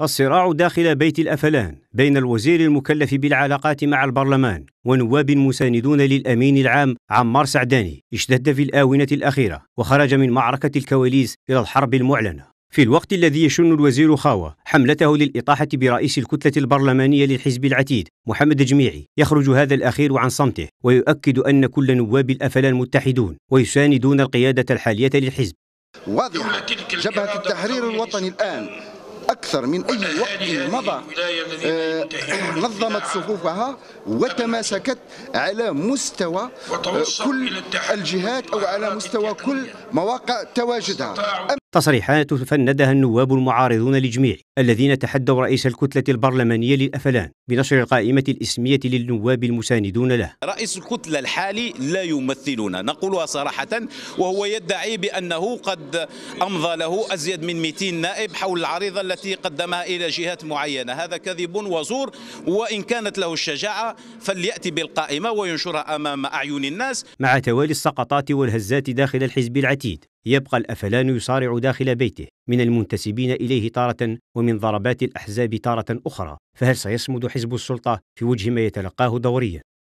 الصراع داخل بيت الافلان بين الوزير المكلف بالعلاقات مع البرلمان ونواب مساندون للامين العام عمار سعداني اشتد في الاونه الاخيره وخرج من معركه الكواليس الى الحرب المعلنه في الوقت الذي يشن الوزير خاوة حملته للإطاحة برئيس الكتلة البرلمانية للحزب العتيد محمد جميعي يخرج هذا الأخير عن صمته ويؤكد أن كل نواب الأفلان متحدون ويساندون القيادة الحالية للحزب واضح جبهة التحرير الوطني الآن أكثر من أي وقت مضى آه، نظمت صفوفها وتماسكت على مستوى آه، كل الجهات أو على مستوى كل مواقع تواجدها تصريحات فندها النواب المعارضون لجميع الذين تحدوا رئيس الكتلة البرلمانية للأفلان بنشر القائمة الإسمية للنواب المساندون له رئيس الكتلة الحالي لا يمثلنا نقولها صراحة وهو يدعي بأنه قد أمضى له أزيد من 200 نائب حول العريضة التي قدمها إلى جهات معينة هذا كذب وزور وإن كانت له الشجاعة فليأتي بالقائمة وينشرها أمام أعين الناس مع توالي السقطات والهزات داخل الحزب العتيد يبقى الأفلان يصارع داخل بيته من المنتسبين إليه تارة ومن ضربات الأحزاب تارة أخرى فهل سيصمد حزب السلطة في وجه ما يتلقاه دوريا؟